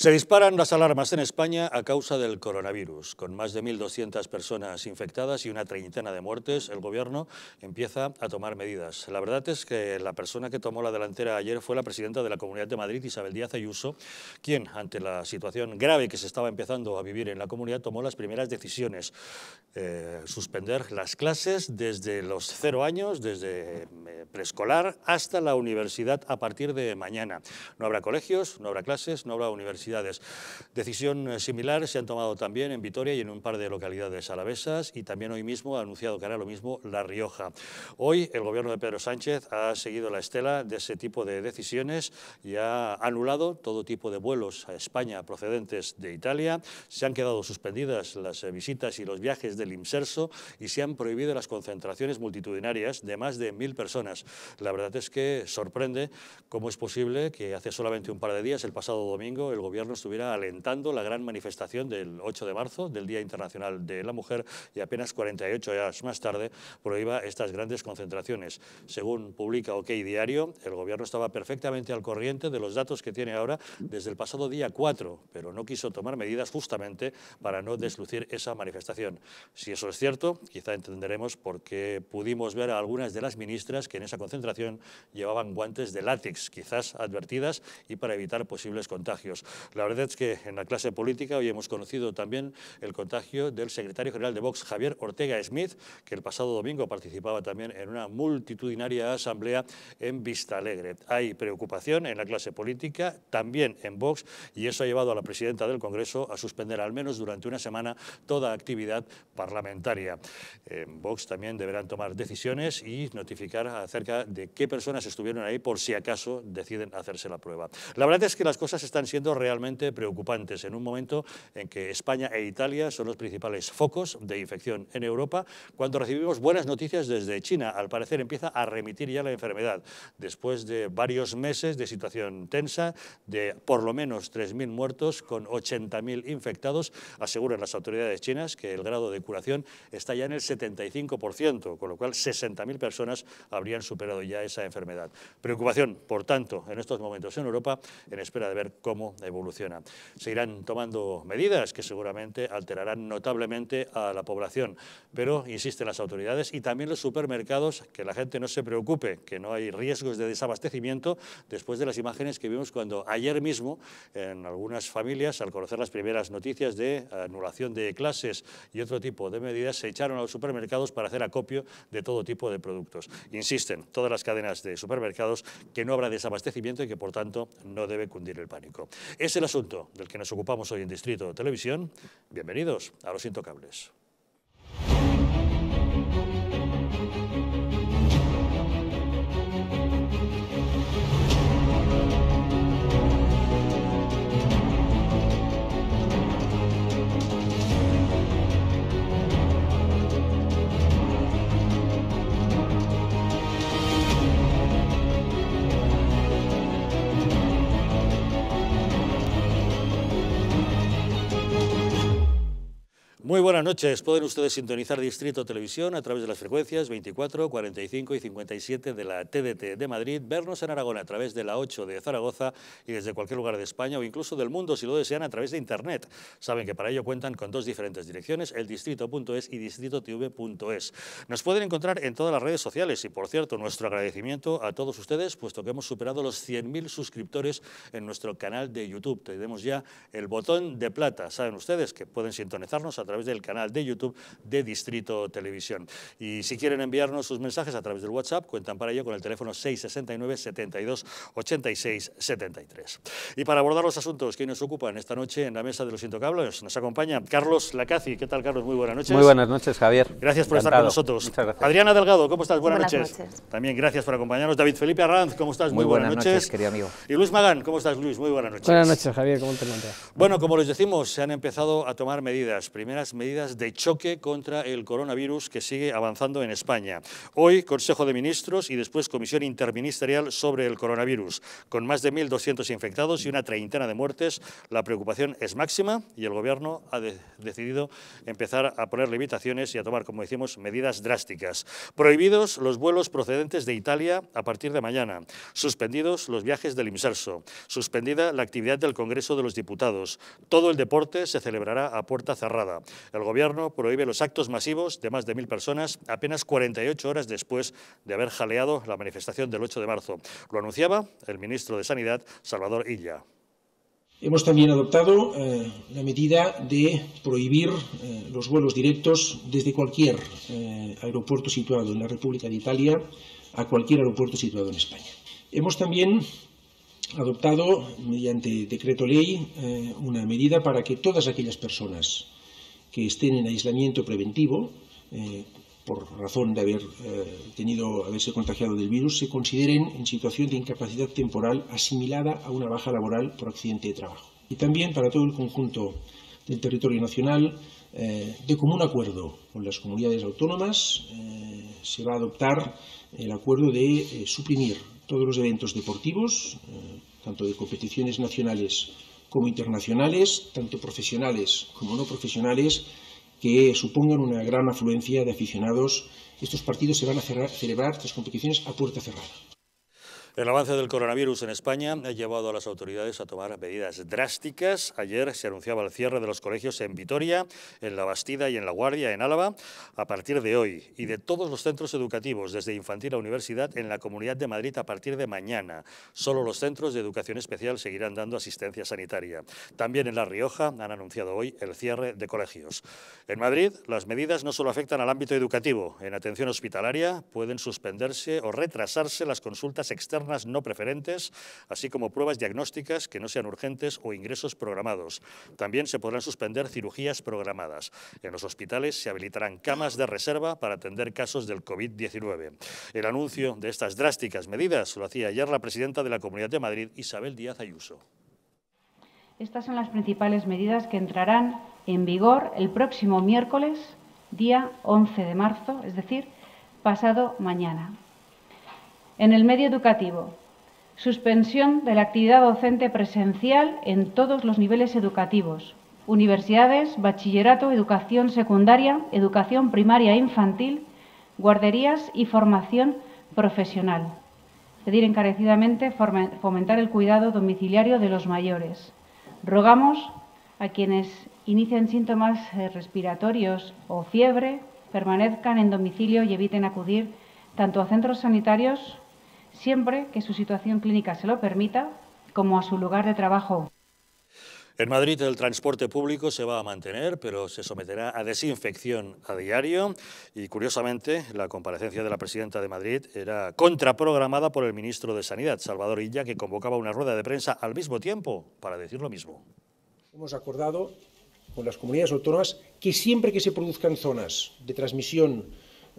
Se disparan las alarmas en España a causa del coronavirus. Con más de 1.200 personas infectadas y una treintena de muertes, el Gobierno empieza a tomar medidas. La verdad es que la persona que tomó la delantera ayer fue la presidenta de la Comunidad de Madrid, Isabel Díaz Ayuso, quien, ante la situación grave que se estaba empezando a vivir en la comunidad, tomó las primeras decisiones. Eh, suspender las clases desde los cero años, desde eh, preescolar hasta la universidad a partir de mañana. No habrá colegios, no habrá clases, no habrá universidad Decisión eh, similar se han tomado también en Vitoria y en un par de localidades alavesas y también hoy mismo ha anunciado que hará lo mismo La Rioja. Hoy el gobierno de Pedro Sánchez ha seguido la estela de ese tipo de decisiones y ha anulado todo tipo de vuelos a España procedentes de Italia. Se han quedado suspendidas las eh, visitas y los viajes del Imserso y se han prohibido las concentraciones multitudinarias de más de mil personas. La verdad es que sorprende cómo es posible que hace solamente un par de días, el pasado domingo, el gobierno el gobierno estuviera alentando la gran manifestación del 8 de marzo, del Día Internacional de la Mujer, y apenas 48 horas más tarde prohíba estas grandes concentraciones. Según publica OK Diario, el gobierno estaba perfectamente al corriente de los datos que tiene ahora desde el pasado día 4, pero no quiso tomar medidas justamente para no deslucir esa manifestación. Si eso es cierto, quizá entenderemos por qué pudimos ver a algunas de las ministras que en esa concentración llevaban guantes de látex, quizás advertidas y para evitar posibles contagios. La verdad es que en la clase política hoy hemos conocido también el contagio del secretario general de Vox, Javier Ortega Smith, que el pasado domingo participaba también en una multitudinaria asamblea en Vistalegre. Hay preocupación en la clase política, también en Vox, y eso ha llevado a la presidenta del Congreso a suspender al menos durante una semana toda actividad parlamentaria. En Vox también deberán tomar decisiones y notificar acerca de qué personas estuvieron ahí por si acaso deciden hacerse la prueba. La verdad es que las cosas están siendo realmente preocupantes en un momento en que España e Italia son los principales focos de infección en Europa, cuando recibimos buenas noticias desde China. Al parecer empieza a remitir ya la enfermedad, después de varios meses de situación tensa, de por lo menos 3.000 muertos con 80.000 infectados, aseguran las autoridades chinas que el grado de curación está ya en el 75%, con lo cual 60.000 personas habrían superado ya esa enfermedad. Preocupación, por tanto, en estos momentos en Europa, en espera de ver cómo evoluciona se irán tomando medidas que seguramente alterarán notablemente a la población, pero insisten las autoridades y también los supermercados que la gente no se preocupe, que no hay riesgos de desabastecimiento después de las imágenes que vimos cuando ayer mismo en algunas familias, al conocer las primeras noticias de anulación de clases y otro tipo de medidas, se echaron a los supermercados para hacer acopio de todo tipo de productos. Insisten todas las cadenas de supermercados que no habrá desabastecimiento y que por tanto no debe cundir el pánico. Es el asunto del que nos ocupamos hoy en Distrito Televisión. Bienvenidos a Los Intocables. Muy buenas noches. Pueden ustedes sintonizar Distrito Televisión a través de las frecuencias 24, 45 y 57 de la TDT de Madrid, vernos en Aragón a través de la 8 de Zaragoza y desde cualquier lugar de España o incluso del mundo si lo desean a través de Internet. Saben que para ello cuentan con dos diferentes direcciones, eldistrito.es y distritotv.es. Nos pueden encontrar en todas las redes sociales y, por cierto, nuestro agradecimiento a todos ustedes, puesto que hemos superado los 100.000 suscriptores en nuestro canal de YouTube. Tenemos ya el botón de plata. Saben ustedes que pueden sintonizarnos a través del canal de YouTube de Distrito Televisión. Y si quieren enviarnos sus mensajes a través del WhatsApp, cuentan para ello con el teléfono 669 72 86 73. Y para abordar los asuntos que nos ocupan esta noche en la mesa de los intocables, nos acompaña Carlos Lacazzi. ¿Qué tal, Carlos? Muy buenas noches. Muy buenas noches, Javier. Gracias por estar con nosotros. Adriana Delgado, ¿cómo estás? Buenas, noches. También gracias por acompañarnos. David Felipe Arranz, ¿cómo estás? Muy, buenas, noches. noches. querido amigo. Y Luis Magán, ¿cómo estás, Luis? Muy buenas noches. Buenas noches, Javier. ¿Cómo te encuentras? Bueno, como les decimos, se han empezado a tomar medidas. Primeras medidas de choque contra el coronavirus que sigue avanzando en España. Hoy, Consejo de Ministros y después Comisión Interministerial sobre el coronavirus. Con más de 1.200 infectados y una treintena de muertes, la preocupación es máxima y el Gobierno ha decidido empezar a poner limitaciones y a tomar, como decimos, medidas drásticas. Prohibidos los vuelos procedentes de Italia a partir de mañana. Suspendidos los viajes del Imserso. Suspendida la actividad del Congreso de los Diputados. Todo el deporte se celebrará a puerta cerrada. El Gobierno prohíbe los actos masivos de más de mil personas apenas 48 horas después de haber jaleado la manifestación del 8 de marzo. Lo anunciaba el ministro de Sanidad, Salvador Illa. Hemos también adoptado eh, la medida de prohibir eh, los vuelos directos desde cualquier eh, aeropuerto situado en la República de Italia a cualquier aeropuerto situado en España. Hemos también adoptado, mediante decreto ley, una medida para que todas aquellas personas que estén en aislamiento preventivo, eh, por razón de haber eh, tenido, haberse contagiado del virus, se consideren en situación de incapacidad temporal asimilada a una baja laboral por accidente de trabajo. Y también para todo el conjunto del territorio nacional, eh, de común acuerdo con las comunidades autónomas, se va a adoptar el acuerdo de suprimir todos los eventos deportivos, tanto de competiciones nacionales como internacionales, tanto profesionales como no profesionales, que supongan una gran afluencia de aficionados. Estos partidos se van a celebrar estas competiciones a puerta cerrada. El avance del coronavirus en España ha llevado a las autoridades a tomar medidas drásticas. Ayer se anunciaba el cierre de los colegios en Vitoria, en La Bastida y en La Guardia, en Álava, a partir de hoy, y de todos los centros educativos, desde infantil a universidad, en la Comunidad de Madrid a partir de mañana. Solo los centros de educación especial seguirán dando asistencia sanitaria. También en La Rioja han anunciado hoy el cierre de colegios. En Madrid, las medidas no solo afectan al ámbito educativo. En atención hospitalaria pueden suspenderse o retrasarse las consultas externas no preferentes, así como pruebas diagnósticas que no sean urgentes o ingresos programados. También se podrán suspender cirugías programadas. En los hospitales se habilitarán camas de reserva para atender casos del COVID-19. El anuncio de estas drásticas medidas lo hacía ayer la presidenta de la Comunidad de Madrid, Isabel Díaz Ayuso. Estas son las principales medidas que entrarán en vigor el próximo miércoles, día 11 de marzo, es decir, pasado mañana en el medio educativo. Suspensión de la actividad docente presencial en todos los niveles educativos. Universidades, bachillerato, educación secundaria, educación primaria e infantil, guarderías y formación profesional. Pedir encarecidamente fomentar el cuidado domiciliario de los mayores. Rogamos a quienes inician síntomas eh, respiratorios o fiebre permanezcan en domicilio y eviten acudir tanto a centros sanitarios siempre que su situación clínica se lo permita, como a su lugar de trabajo. En Madrid el transporte público se va a mantener, pero se someterá a desinfección a diario y, curiosamente, la comparecencia de la presidenta de Madrid era contraprogramada por el ministro de Sanidad, Salvador Illa, que convocaba una rueda de prensa al mismo tiempo para decir lo mismo. Hemos acordado con las comunidades autónomas que siempre que se produzcan zonas de transmisión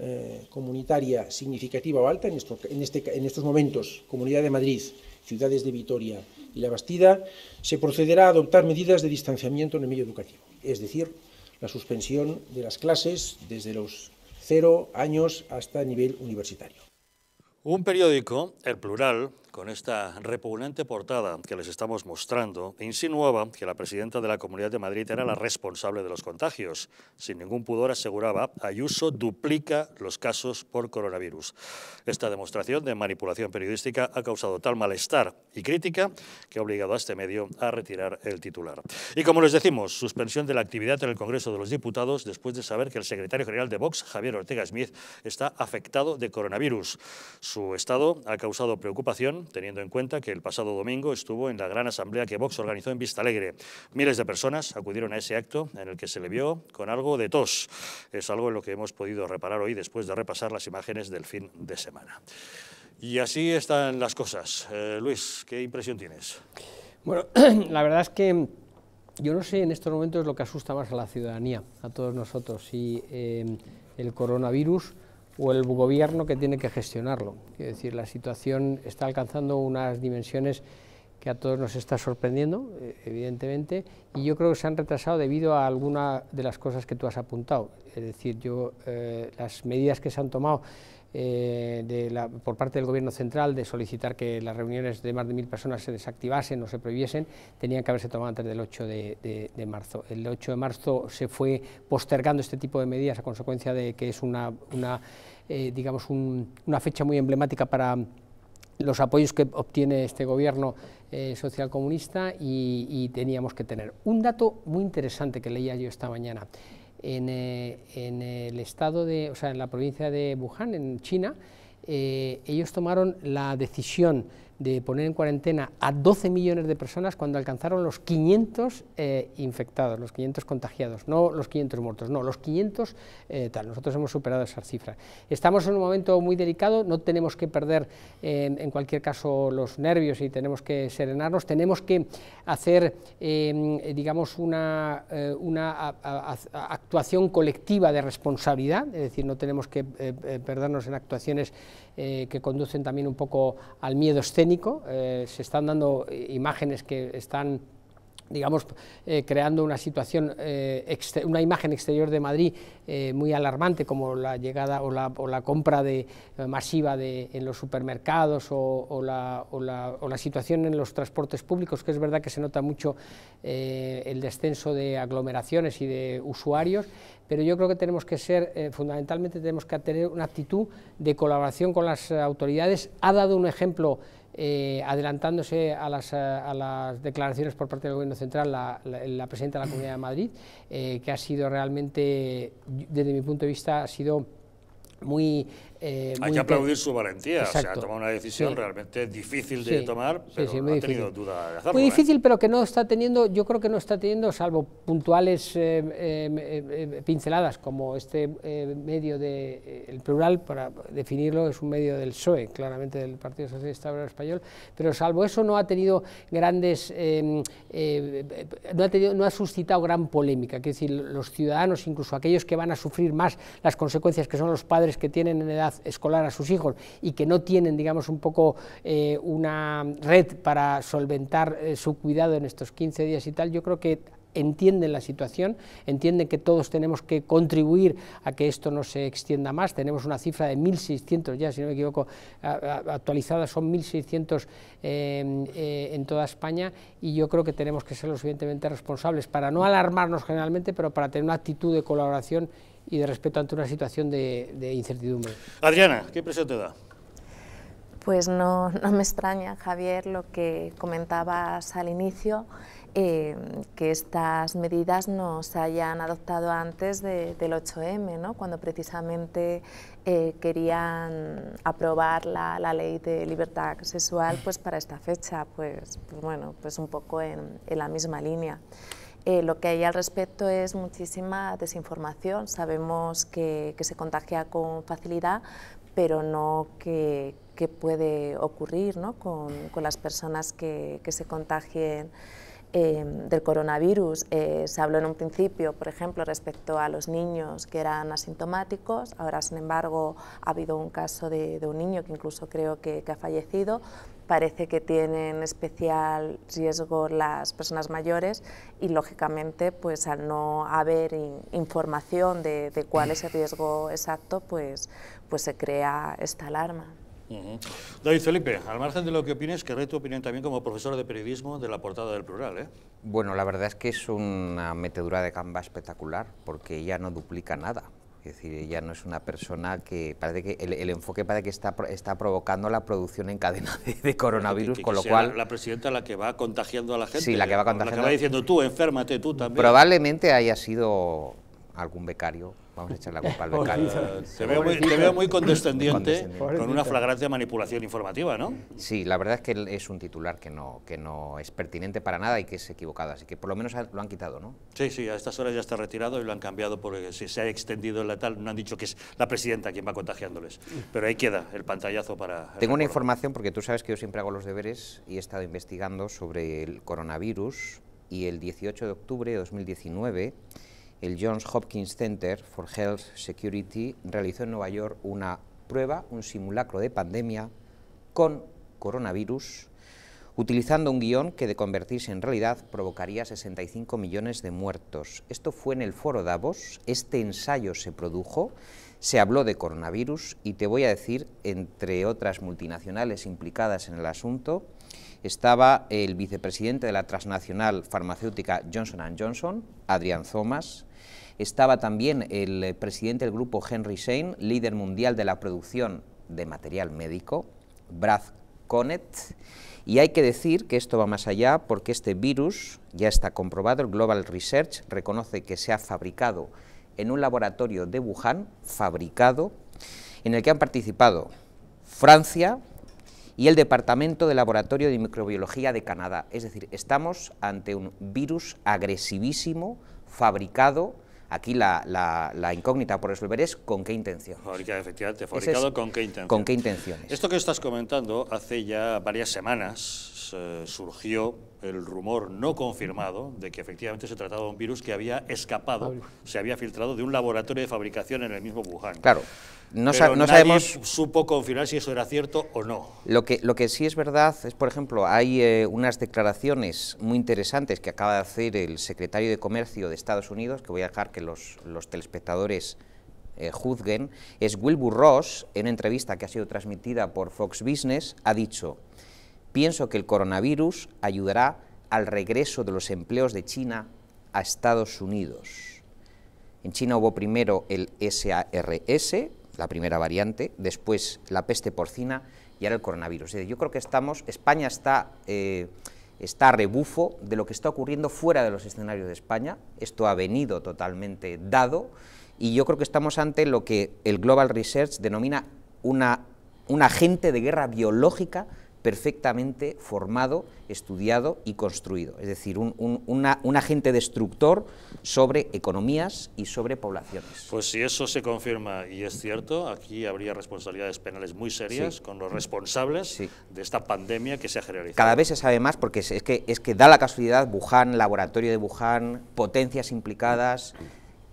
eh, comunitaria significativa o alta, en, este, en estos momentos Comunidad de Madrid, ciudades de Vitoria y La Bastida, se procederá a adoptar medidas de distanciamiento en el medio educativo, es decir, la suspensión de las clases desde los cero años hasta nivel universitario. Un periódico, El Plural, con esta repugnante portada que les estamos mostrando, insinuaba que la presidenta de la Comunidad de Madrid era la responsable de los contagios. Sin ningún pudor aseguraba, Ayuso duplica los casos por coronavirus. Esta demostración de manipulación periodística ha causado tal malestar y crítica que ha obligado a este medio a retirar el titular. Y como les decimos, suspensión de la actividad en el Congreso de los Diputados después de saber que el secretario general de Vox, Javier Ortega Smith, está afectado de coronavirus. Su estado ha causado preocupación teniendo en cuenta que el pasado domingo estuvo en la gran asamblea que Vox organizó en Vista Alegre. Miles de personas acudieron a ese acto en el que se le vio con algo de tos. Es algo en lo que hemos podido reparar hoy después de repasar las imágenes del fin de semana. Y así están las cosas. Eh, Luis, ¿qué impresión tienes? Bueno, la verdad es que yo no sé en estos momentos lo que asusta más a la ciudadanía, a todos nosotros, si eh, el coronavirus o el gobierno que tiene que gestionarlo. Es decir, la situación está alcanzando unas dimensiones que a todos nos está sorprendiendo, eh, evidentemente, y yo creo que se han retrasado debido a alguna de las cosas que tú has apuntado. Es decir, yo eh, las medidas que se han tomado eh, por parte del Gobierno central de solicitar que las reuniones de más de mil personas se desactivasen o se prohibiesen, tenían que haberse tomado antes del 8 de, marzo. El 8 de marzo se fue postergando este tipo de medidas a consecuencia de que es una eh, digamos, una fecha muy emblemática para los apoyos que obtiene este gobierno eh, socialcomunista y, teníamos que tener. Un dato muy interesante que leía yo esta mañana. En, eh, en el estado de, o sea, en la provincia de Wuhan, en China, ellos tomaron la decisión de poner en cuarentena a 12 millones de personas cuando alcanzaron los 500 eh, infectados, los 500 contagiados, no los 500 muertos, no, los 500 eh, tal. Nosotros hemos superado esas cifras. Estamos en un momento muy delicado, no tenemos que perder eh, en cualquier caso los nervios y tenemos que serenarnos, tenemos que hacer, digamos, una, una actuación colectiva de responsabilidad, es decir, no tenemos que perdernos en actuaciones eh, que conducen también un poco al miedo escénico. Eh, se están dando imágenes que están digamos, eh, creando una situación, eh, una imagen exterior de Madrid eh, muy alarmante, como la llegada o la, compra de, masiva de, en los supermercados o, o, la, la, o, la, situación en los transportes públicos, que es verdad que se nota mucho el descenso de aglomeraciones y de usuarios, pero yo creo que tenemos que ser, fundamentalmente tenemos que tener una actitud de colaboración con las autoridades. Ha dado un ejemplo eh, adelantándose eh, a las, declaraciones por parte del Gobierno Central, la, presidenta de la Comunidad de Madrid, eh, que ha sido realmente, desde mi punto de vista, ha sido muy eh, Hay que aplaudir su valentía, o sea, tomado una decisión realmente difícil de tomar, pero no ha tenido duda de hacerlo. Muy ¿eh? difícil, pero que no está teniendo, yo creo que no está teniendo, salvo puntuales eh, em, em, em, pinceladas, como este medio de, el plural, para definirlo, es un medio del PSOE, claramente del Partido Socialista Español, pero salvo eso no ha tenido grandes, no, ha tenido, no ha suscitado gran polémica, es decir, los ciudadanos, incluso aquellos que van a sufrir más las consecuencias, que son los padres que tienen en edad escolar a sus hijos y que no tienen, digamos, un poco eh, una red para solventar eh, su cuidado en estos 15 días y tal, yo creo que entienden la situación, entienden que todos tenemos que contribuir a que esto no se extienda más. Tenemos una cifra de 1.600 ya, si no me equivoco, actualizada son 1.600 eh, en toda España y yo creo que tenemos que ser lo suficientemente responsables para no alarmarnos generalmente, pero para tener una actitud de colaboración y de respeto ante una situación de, incertidumbre. Adriana, ¿qué impresión te da? Pues no, no, me extraña, Javier, lo que comentabas al inicio, eh, que estas medidas no se hayan adoptado antes del 8M, ¿no? cuando precisamente eh, querían aprobar la, ley de libertad sexual pues, para esta fecha, pues, pues bueno, pues un poco en, en la misma línea. Eh, lo que hay al respecto es muchísima desinformación. Sabemos que, se contagia con facilidad, pero no que, puede ocurrir con, las personas que, se contagien em, del coronavirus. Eh, se habló en un principio, por ejemplo, respecto a los niños que eran asintomáticos. Ahora, sin embargo, ha habido un caso de, un niño que incluso creo que ha fallecido, parece que tienen especial riesgo las personas mayores y lógicamente pues al no haber información de, cuál es el riesgo exacto pues, pues se crea esta alarma. David Felipe, al margen de lo que opines, querré tu opinión también como profesor de periodismo de la portada del plural. ¿eh? Bueno, la verdad es que es una metedura de gamba espectacular porque ella no duplica nada. Es decir, ella no es una persona que parece que el, enfoque parece que está, está provocando la producción en cadena de, coronavirus, con lo cual... La presidenta la que va contagiando a la gente. Sí, la que va contagiando. La que va diciendo tú, enférmate tú también. Probablemente haya sido algún becario Vamos a echar la culpa al te, veo muy, condescendiente, con una flagrante manipulación informativa, ¿no? Sí, la verdad es que es un titular que no, que no es pertinente para nada y que es equivocado, así que por lo menos lo han quitado, ¿no? Sí, sí, a estas horas ya está retirado y lo han cambiado porque eh, si se ha extendido la tal, no han dicho que es la presidenta quien va contagiándoles. Pero ahí queda el pantallazo para... Tengo una información porque tú sabes que yo siempre hago los deberes y he estado investigando sobre el coronavirus y el 18 de octubre de 2019 el Johns Hopkins Center for Health Security realizó en Nueva York una prueba, un simulacro de pandemia con coronavirus, utilizando un guión que de convertirse en realidad provocaría 65 millones de muertos. Esto fue en el foro Davos, este ensayo se produjo, se habló de coronavirus y te voy a decir, entre otras multinacionales implicadas en el asunto, estaba el vicepresidente de la transnacional farmacéutica Johnson Johnson, Adrian Thomas, estaba también el eh, presidente del grupo Henry Shane, líder mundial de la producción de material médico, Brad Connett, y hay que decir que esto va más allá porque este virus ya está comprobado, el Global Research reconoce que se ha fabricado en un laboratorio de Wuhan, fabricado, en el que han participado Francia, y el Departamento de Laboratorio de Microbiología de Canadá. Es decir, estamos ante un virus agresivísimo, fabricado, Aquí la, incógnita por resolver es con qué intención. Fabricado, efectivamente, fabricado con qué intención. Con qué intenciones. Esto que estás comentando hace ya varias semanas eh, surgió el rumor no confirmado de que efectivamente se trataba de un virus que había escapado, se había filtrado de un laboratorio de fabricación en el mismo Wuhan. Claro. No, sabemos. Supo confirmar si eso era cierto o no. Lo que, lo que sí es verdad es, por ejemplo, hay eh, unas declaraciones muy interesantes que acaba de hacer el secretario de Comercio de Estados Unidos, que voy a dejar que los, los telespectadores eh, juzguen. Es Wilbur Ross, en entrevista que ha sido transmitida por Fox Business, ha dicho Pienso que el coronavirus ayudará al regreso de los empleos de China a Estados Unidos. En China hubo primero el SARS, la primera variante, después la peste porcina y ahora el coronavirus. Yo creo que estamos, España eh, está, a rebufo de lo que está ocurriendo fuera de los escenarios de España. Esto ha venido totalmente dado y yo creo que estamos ante lo que el Global Research denomina una, un agente de guerra biológica perfectamente formado, estudiado y construido. Es decir, un, agente destructor sobre economías y sobre poblaciones. Pues si eso se confirma y es cierto, aquí habría responsabilidades penales muy serias con los responsables de esta pandemia que se ha generalizado. Cada vez se sabe más porque es, que, da la casualidad Wuhan, laboratorio de Wuhan, potencias implicadas,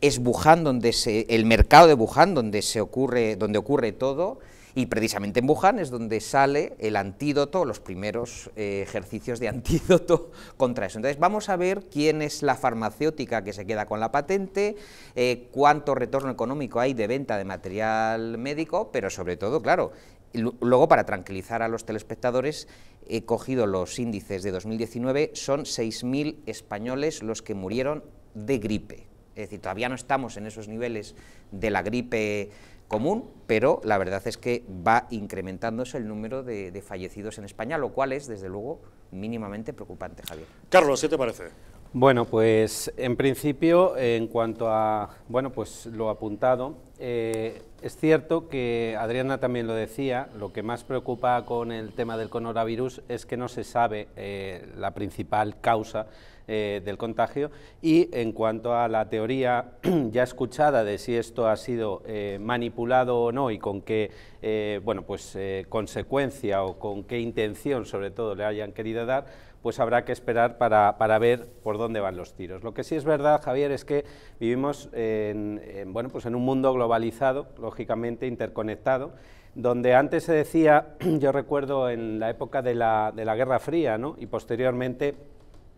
es Wuhan donde se, el mercado de Wuhan donde se ocurre, donde ocurre todo y precisamente en Wuhan es donde sale el antídoto, los primeros eh, ejercicios de antídoto contra eso. Entonces vamos a ver quién es la farmacéutica que se queda con la patente, eh, cuánto retorno económico hay de venta de material médico, pero sobre todo, claro, luego para tranquilizar a los telespectadores, he cogido los índices de 2019, son 6.000 españoles los que murieron de gripe. Es decir, todavía no estamos en esos niveles de la gripe común, pero la verdad es que va incrementándose el número de, fallecidos en España, lo cual es, desde luego, mínimamente preocupante, Javier. Carlos, ¿qué te parece? Bueno, pues en principio, en cuanto a bueno, pues lo apuntado, eh, es cierto que Adriana también lo decía, lo que más preocupa con el tema del coronavirus es que no se sabe eh, la principal causa eh, del contagio. Y en cuanto a la teoría ya escuchada de si esto ha sido eh, manipulado o no y con qué eh, bueno, pues, consecuencia o con qué intención sobre todo le hayan querido dar, pues habrá que esperar para, ver por dónde van los tiros. Lo que sí es verdad, Javier, es que vivimos en, bueno, pues en un mundo globalizado, lógicamente interconectado, donde antes se decía, yo recuerdo en la época de la, de la Guerra Fría ¿no? y posteriormente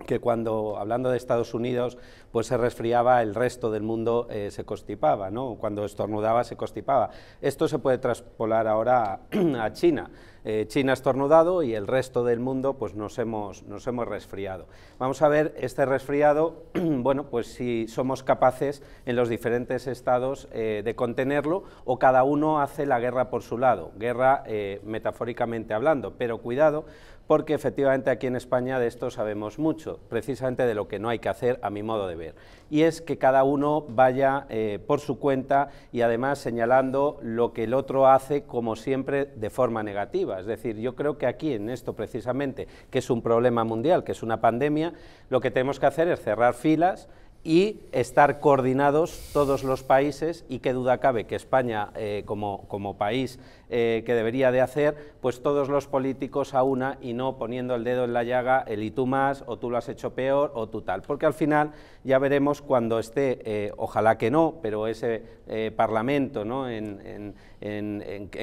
que cuando, hablando de Estados Unidos, pues se resfriaba, el resto del mundo eh, se constipaba, ¿no? Cuando estornudaba se constipaba. Esto se puede traspolar ahora a, China. Eh, China ha estornudado y el resto del mundo pues nos hemos, nos hemos resfriado. Vamos a ver este resfriado, bueno, pues si somos capaces en los diferentes estados eh, de contenerlo o cada uno hace la guerra por su lado, guerra metafóricamente hablando, pero cuidado porque efectivamente aquí en España de esto sabemos mucho, precisamente de lo que no hay que hacer a mi modo de ver, y es que cada uno vaya eh, por su cuenta y además señalando lo que el otro hace como siempre de forma negativa, es decir, yo creo que aquí en esto precisamente, que es un problema mundial, que es una pandemia, lo que tenemos que hacer es cerrar filas y estar coordinados todos los países y qué duda cabe que España eh, como, como, país eh, que debería de hacer, pues todos los políticos a una y no poniendo el dedo en la llaga el y tú más o tú lo has hecho peor o tú tal, porque al final ya veremos cuando esté, eh, ojalá que no, pero ese Parlamento ¿no? en,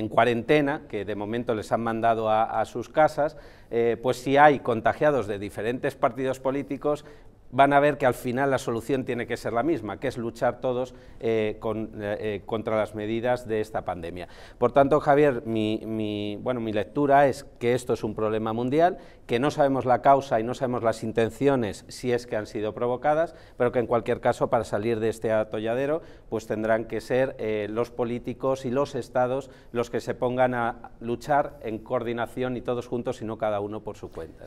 cuarentena, que de momento les han mandado a sus casas, pues si hay contagiados de diferentes partidos políticos, van a ver que al final la solución tiene que ser la misma, que es luchar todos eh, eh, eh, contra las medidas de esta pandemia. Por tanto, Javier, mi, bueno, mi lectura es que esto es un problema mundial, que no sabemos la causa y no sabemos las intenciones si es que han sido provocadas, pero que en cualquier caso para salir de este atolladero pues tendrán que ser los políticos y los estados los que se pongan a luchar en coordinación y todos juntos y no cada uno por su cuenta.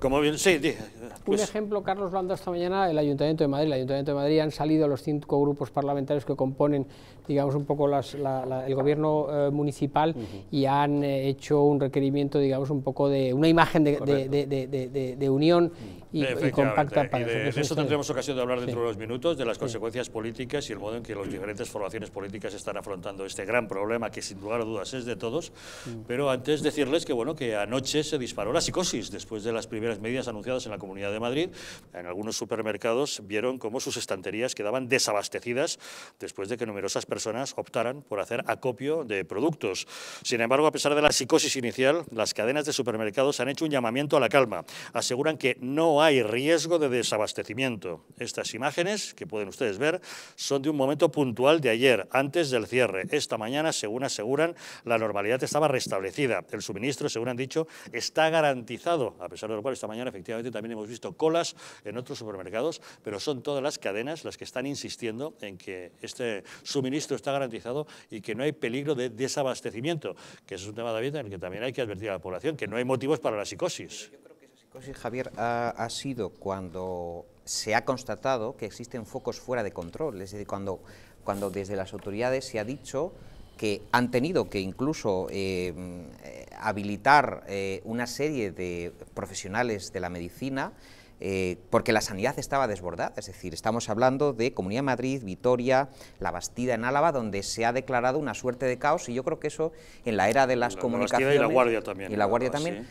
Como bien, sí, Un pues ejemplo, Carlos esta mañana el Ayuntamiento de Madrid. El Ayuntamiento de Madrid han salido los cinco grupos parlamentarios que componen, digamos, un poco el gobierno eh, municipal y han eh, hecho un requerimiento, digamos, un poco de una imagen de, de, de, de unión y, compacta para de, eso. tendremos ocasión de hablar dentro de los minutos, de las consecuencias políticas y el modo en que las diferentes formaciones políticas están afrontando este gran problema que sin lugar a dudas es de todos. Pero antes decirles que, bueno, que anoche se disparó la psicosis después de las primeras medidas anunciadas en la Comunidad de Madrid. En algunos algunos supermercados vieron cómo sus estanterías quedaban desabastecidas después de que numerosas personas optaran por hacer acopio de productos. Sin embargo, a pesar de la psicosis inicial, las cadenas de supermercados han hecho un llamamiento a la calma. Aseguran que no hay riesgo de desabastecimiento. Estas imágenes, que pueden ustedes ver, son de un momento puntual de ayer, antes del cierre. Esta mañana, según aseguran, la normalidad estaba restablecida. El suministro, según han dicho, está garantizado, a pesar de lo cual esta mañana efectivamente también hemos visto colas en otros supermercados, pero son todas las cadenas las que están insistiendo en que este suministro está garantizado y que no hay peligro de desabastecimiento, que es un tema, de vida en el que también hay que advertir a la población que no hay motivos para la psicosis. Yo creo que esa psicosis, Javier, ha, sido cuando se ha constatado que existen focos fuera de control, es decir, cuando, cuando desde las autoridades se ha dicho que han tenido que incluso eh, eh, habilitar eh, una serie de profesionales de la medicina eh, porque la sanidad estaba desbordada, es decir, estamos hablando de Comunidad de Madrid, Vitoria, La Bastida en Álava, donde se ha declarado una suerte de caos y yo creo que eso en la era de las comunicaciones... y la Guardia también. Y la Guardia también.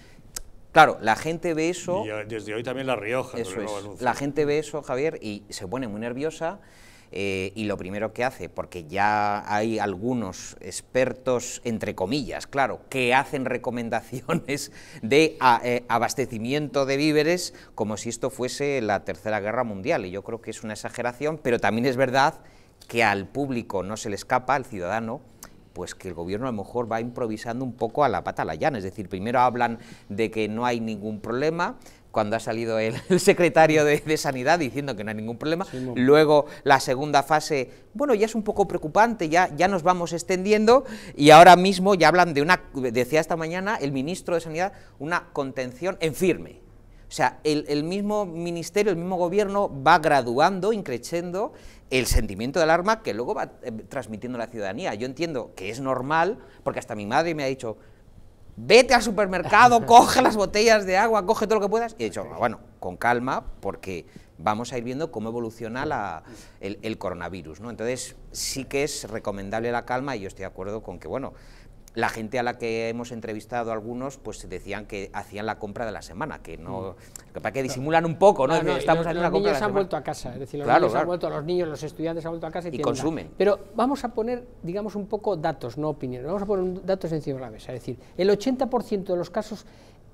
Claro, la gente ve eso... Y eh, desde hoy también La Rioja. la gente ve eso, Javier, y se pone muy nerviosa eh, y lo primero que hace, porque ya hay algunos expertos, entre comillas, claro, que hacen recomendaciones de eh, abastecimiento de víveres como si esto fuese la Tercera Guerra Mundial, y yo creo que es una exageración, pero también es verdad que al público no se le escapa, al ciudadano, pues que el gobierno a lo mejor va improvisando un poco a la pata la llana, es decir, primero hablan de que no hay ningún problema, cuando ha salido el, secretario de, Sanidad diciendo que no hay ningún problema. Luego la segunda fase, bueno, ya es un poco preocupante, ya, ya nos vamos extendiendo y ahora mismo ya hablan de una, decía esta mañana el ministro de Sanidad, una contención en firme. O sea, el, mismo ministerio, el mismo gobierno va graduando, increciendo el sentimiento de alarma que luego va eh, transmitiendo la ciudadanía. Yo entiendo que es normal, porque hasta mi madre me ha dicho, vete al supermercado, coge las botellas de agua, coge todo lo que puedas. Y he dicho, ah, bueno, con calma, porque vamos a ir viendo cómo evoluciona el, coronavirus. ¿no? Entonces, sí que es recomendable la calma y yo estoy de acuerdo con que, bueno, la gente a la que hemos entrevistado algunos, pues decían que hacían la compra de la semana, que no, para que disimulan un poco, ¿no? no, Estamos haciendo compra niños han vuelto a casa, es decir, los niños han vuelto, los niños, los estudiantes han vuelto a casa y, consumen. Pero vamos a poner, digamos, un poco datos, no opiniones, vamos a poner datos encima de la mesa, es decir, el 80% de los casos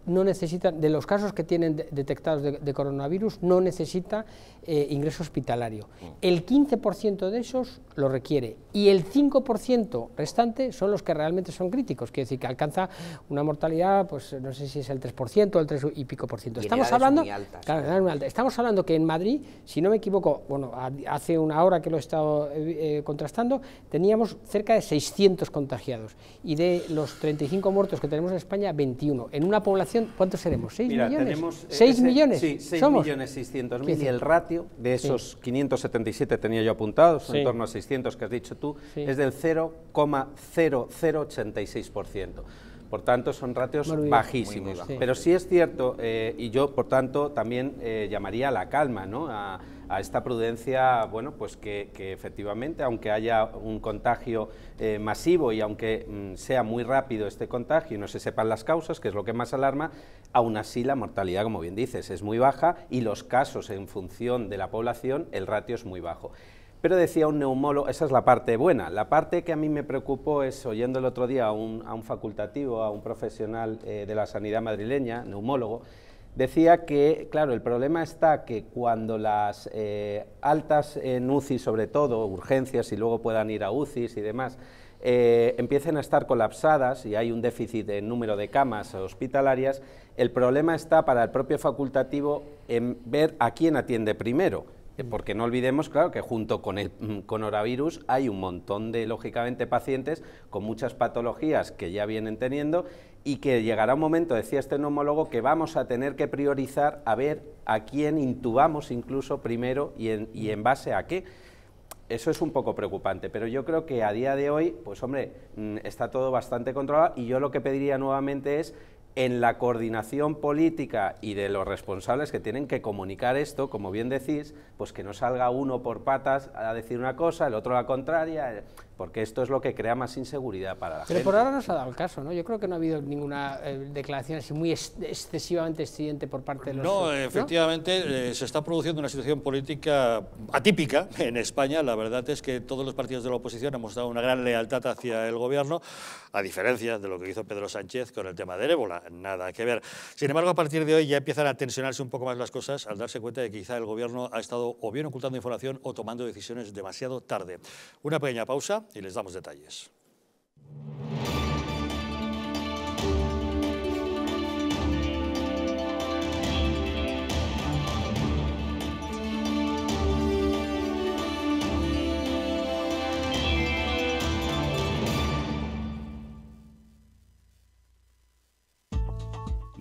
no necesitan, de los casos que tienen detectados de, coronavirus, no necesita eh, ingreso hospitalario. Mm. El 15% de esos lo requiere y el 5% restante son los que realmente son críticos, quiere decir que alcanza una mortalidad, pues no sé si es el 3% o el 3 y pico por ciento. estamos hablando, estamos hablando que en Madrid, si no me equivoco, bueno, hace una hora que lo he estado eh, eh, contrastando, teníamos cerca de 600 contagiados y de los 35 muertos que tenemos en España, 21, en una población ¿cuántos seremos? ¿6 millones? ¿6 eh, millones? Sí, 6 600 y el ratio de esos 577 tenía yo apuntados, en torno a 600 que has dicho tú, es del 0,0086%. Por tanto, son ratios bajísimos. Pero sí es cierto, eh, y yo, por tanto, también eh, llamaría a la calma, ¿no? A, esta prudencia, bueno, pues que, efectivamente, aunque haya un contagio eh, masivo y aunque mm, sea muy rápido este contagio y no se sepan las causas, que es lo que más alarma, aún así la mortalidad, como bien dices, es muy baja y los casos en función de la población, el ratio es muy bajo. Pero decía un neumólogo, esa es la parte buena. La parte que a mí me preocupó es, oyendo el otro día a un, facultativo, a un profesional eh, de la sanidad madrileña, neumólogo, decía que, claro, el problema está que cuando las eh, altas eh, en UCI, sobre todo, urgencias y luego puedan ir a UCIs y demás, empiecen a estar colapsadas y hay un déficit en número de camas hospitalarias, el problema está para el propio facultativo en ver a quién atiende primero porque no olvidemos, claro, que junto con el mm, coronavirus hay un montón de, lógicamente, pacientes con muchas patologías que ya vienen teniendo y que llegará un momento, decía este neumólogo, que vamos a tener que priorizar a ver a quién intubamos incluso primero y en, y en base a qué eso es un poco preocupante, pero yo creo que a día de hoy, pues hombre, mm, está todo bastante controlado y yo lo que pediría nuevamente es en la coordinación política y de los responsables que tienen que comunicar esto, como bien decís, pues que no salga uno por patas a decir una cosa, el otro la contraria, eh, porque esto es lo que crea más inseguridad para la gente. Pero por ahora no se ha dado el caso, ¿no? Yo creo que no ha habido ninguna eh, declaración así muy excesivamente estridente por parte de los... No, efectivamente, eh, se está produciendo una situación política atípica en España. La verdad es que todos los partidos de la oposición hemos dado una gran lealtad hacia el gobierno a diferencia de lo que hizo Pedro Sánchez con el tema del ébola, nada que ver. Sin embargo, a partir de hoy ya empiezan a tensionarse un poco más las cosas al darse cuenta de que quizá el gobierno ha estado o bien ocultando información o tomando decisiones demasiado tarde. Una pequeña pausa y les damos detalles.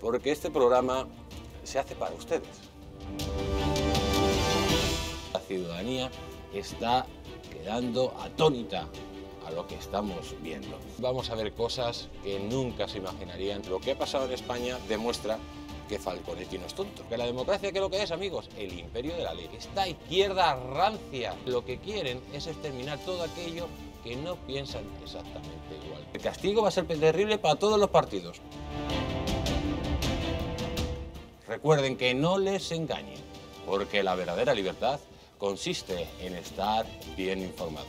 Porque este programa se hace para ustedes. La ciudadanía está quedando atónita a lo que estamos viendo. Vamos a ver cosas que nunca se imaginarían. Lo que ha pasado en España demuestra que Falconetti no es tonto. Que la democracia, que lo que es, amigos? El imperio de la ley. Esta izquierda rancia lo que quieren es exterminar todo aquello que no piensan exactamente el castigo va a ser terrible para todos los partidos. Recuerden que no les engañen, porque la verdadera libertad consiste en estar bien informados.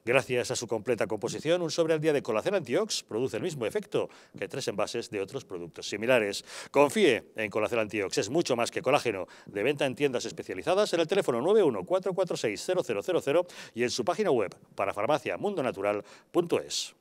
Gracias a su completa composición, un sobre al día de Colacel Antiox produce el mismo efecto que tres envases de otros productos similares. Confíe en Colacel Antiox, es mucho más que colágeno. De venta en tiendas especializadas en el teléfono 91446000 y en su página web para farmaciamundonatural.es.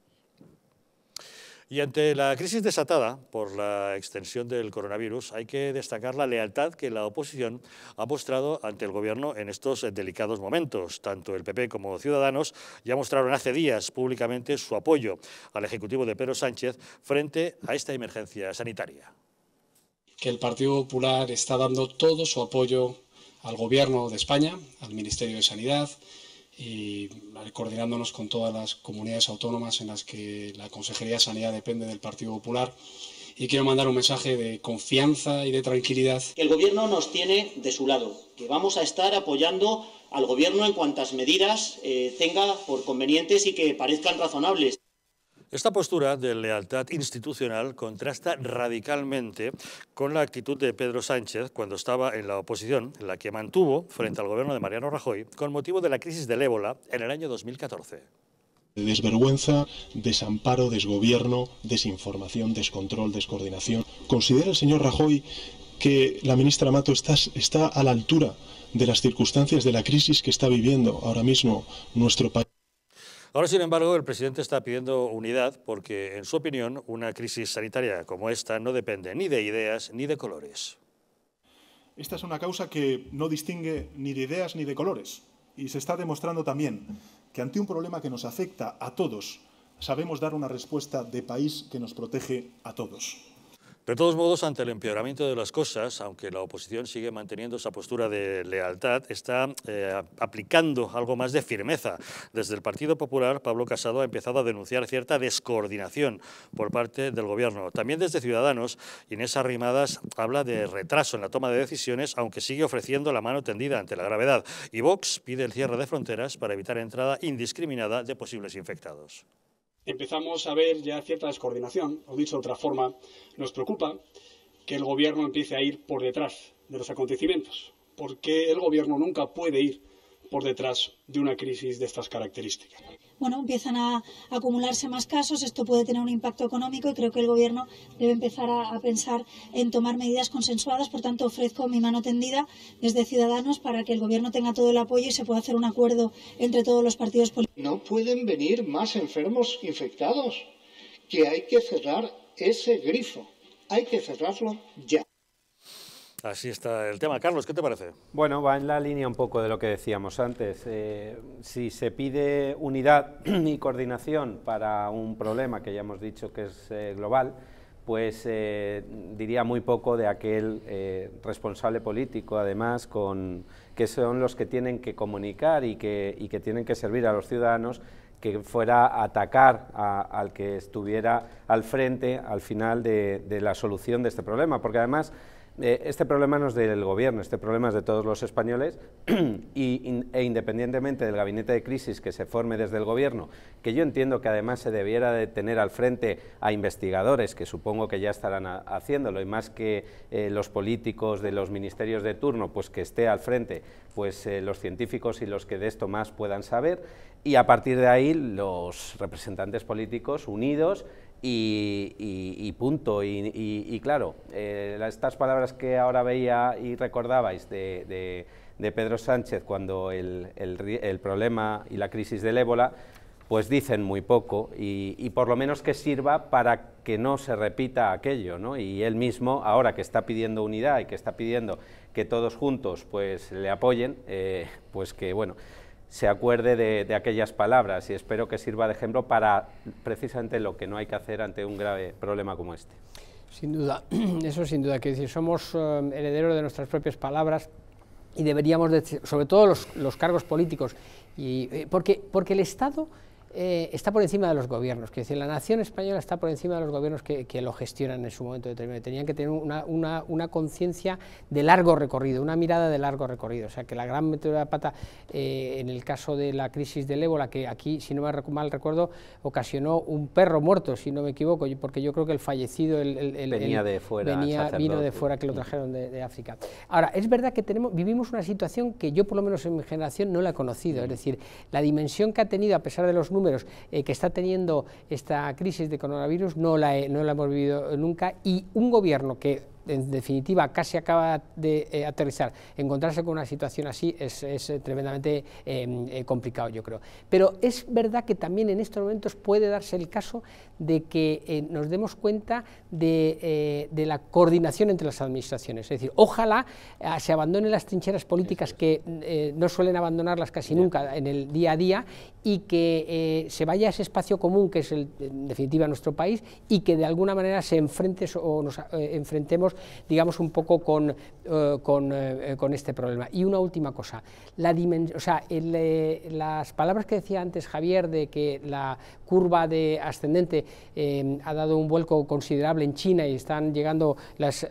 Y ante la crisis desatada por la extensión del coronavirus, hay que destacar la lealtad que la oposición ha mostrado ante el Gobierno en estos delicados momentos. Tanto el PP como Ciudadanos ya mostraron hace días públicamente su apoyo al Ejecutivo de Pedro Sánchez frente a esta emergencia sanitaria. Que el Partido Popular está dando todo su apoyo al Gobierno de España, al Ministerio de Sanidad, y eh, coordinándonos con todas las comunidades autónomas en las que la Consejería de Sanidad depende del Partido Popular. Y quiero mandar un mensaje de confianza y de tranquilidad. El Gobierno nos tiene de su lado, que vamos a estar apoyando al Gobierno en cuantas medidas eh, tenga por convenientes y que parezcan razonables. Esta postura de lealtad institucional contrasta radicalmente con la actitud de Pedro Sánchez cuando estaba en la oposición, la que mantuvo frente al gobierno de Mariano Rajoy con motivo de la crisis del ébola en el año 2014. Desvergüenza, desamparo, desgobierno, desinformación, descontrol, descoordinación. ¿Considera el señor Rajoy que la ministra Mato está, está a la altura de las circunstancias de la crisis que está viviendo ahora mismo nuestro país? Ahora, sin embargo, el presidente está pidiendo unidad porque, en su opinión, una crisis sanitaria como esta no depende ni de ideas ni de colores. Esta es una causa que no distingue ni de ideas ni de colores. Y se está demostrando también que ante un problema que nos afecta a todos, sabemos dar una respuesta de país que nos protege a todos. De todos modos, ante el empeoramiento de las cosas, aunque la oposición sigue manteniendo esa postura de lealtad, está eh, aplicando algo más de firmeza. Desde el Partido Popular, Pablo Casado ha empezado a denunciar cierta descoordinación por parte del Gobierno. También desde Ciudadanos, Inés Arrimadas habla de retraso en la toma de decisiones, aunque sigue ofreciendo la mano tendida ante la gravedad. Y Vox pide el cierre de fronteras para evitar entrada indiscriminada de posibles infectados empezamos a ver ya cierta descoordinación, o dicho de otra forma, nos preocupa que el Gobierno empiece a ir por detrás de los acontecimientos, porque el Gobierno nunca puede ir por detrás de una crisis de estas características bueno, empiezan a, acumularse más casos, esto puede tener un impacto económico y creo que el Gobierno debe empezar a, a, pensar en tomar medidas consensuadas. Por tanto, ofrezco mi mano tendida desde Ciudadanos para que el Gobierno tenga todo el apoyo y se pueda hacer un acuerdo entre todos los partidos políticos. No pueden venir más enfermos infectados, que hay que cerrar ese grifo, hay que cerrarlo ya. Así está el tema. Carlos, ¿qué te parece? Bueno, va en la línea un poco de lo que decíamos antes. Eh, si se pide unidad y coordinación para un problema que ya hemos dicho que es eh, global, pues eh, diría muy poco de aquel responsable político, además, con, que son los que tienen que comunicar y que tienen que servir a los ciudadanos que fuera a atacar al que estuviera al frente al final de, la solución de este problema, porque además eh, este problema no es del gobierno, este problema es de todos los españoles e independientemente del gabinete de crisis que se forme desde el gobierno, que yo entiendo que además se debiera de tener al frente a investigadores, que supongo que ya estarán haciéndolo, y más que eh, los políticos de los ministerios de turno, pues que esté al frente pues eh, los científicos y los que de esto más puedan saber, y a partir de ahí los representantes políticos unidos y, punto. Y, claro, eh, estas palabras que ahora veía y recordabais de, Pedro Sánchez cuando el, problema y la crisis del ébola, pues dicen muy poco y, por lo menos que sirva para que no se repita aquello. ¿no? Y él mismo, ahora que está pidiendo unidad y que está pidiendo que todos juntos pues, le apoyen, eh, pues que bueno se acuerde de, aquellas palabras y espero que sirva de ejemplo para precisamente lo que no hay que hacer ante un grave problema como este. Sin duda, eso sin duda, que decir, somos eh, herederos de nuestras propias palabras y deberíamos, sobre todo los, cargos políticos, y, eh, porque el Estado eh, está por encima de los gobiernos, que decir, la nación española está por encima de los gobiernos que, lo gestionan en su momento determinado. Tenían que tener una, una, conciencia de largo recorrido, una mirada de largo recorrido. O sea, que la gran metedura de pata, eh, en el caso de la crisis del ébola, que aquí, si no me mal recuerdo, ocasionó un perro muerto, si no me equivoco, porque yo creo que el fallecido el, venía de fuera, vino de fuera, que lo mm. trajeron de, África. Ahora, es verdad que tenemos, vivimos una situación que yo, por lo menos en mi generación, no la he conocido. Mm. Es decir, la dimensión que ha tenido, a pesar de los números, eh, que está teniendo esta crisis de coronavirus no la, no la hemos vivido nunca y un gobierno que en definitiva casi acaba de eh, aterrizar, encontrarse con una situación así es, eh, tremendamente em, eh, complicado, yo creo. Pero es verdad que también en estos momentos puede darse el caso de que nos demos cuenta de, la coordinación entre las administraciones. Es decir, ojalá se abandonen las trincheras políticas que no suelen abandonarlas casi nunca en el día a día y que se vaya a ese espacio común que es en definitiva nuestro país y que de alguna manera se enfrente o nos enfrentemos digamos, un poco eh, eh, eh, con, este problema. Y una última cosa, la o sea, las palabras que decía antes Javier de que la curva de ascendente ha dado un vuelco considerable en China y están llegando las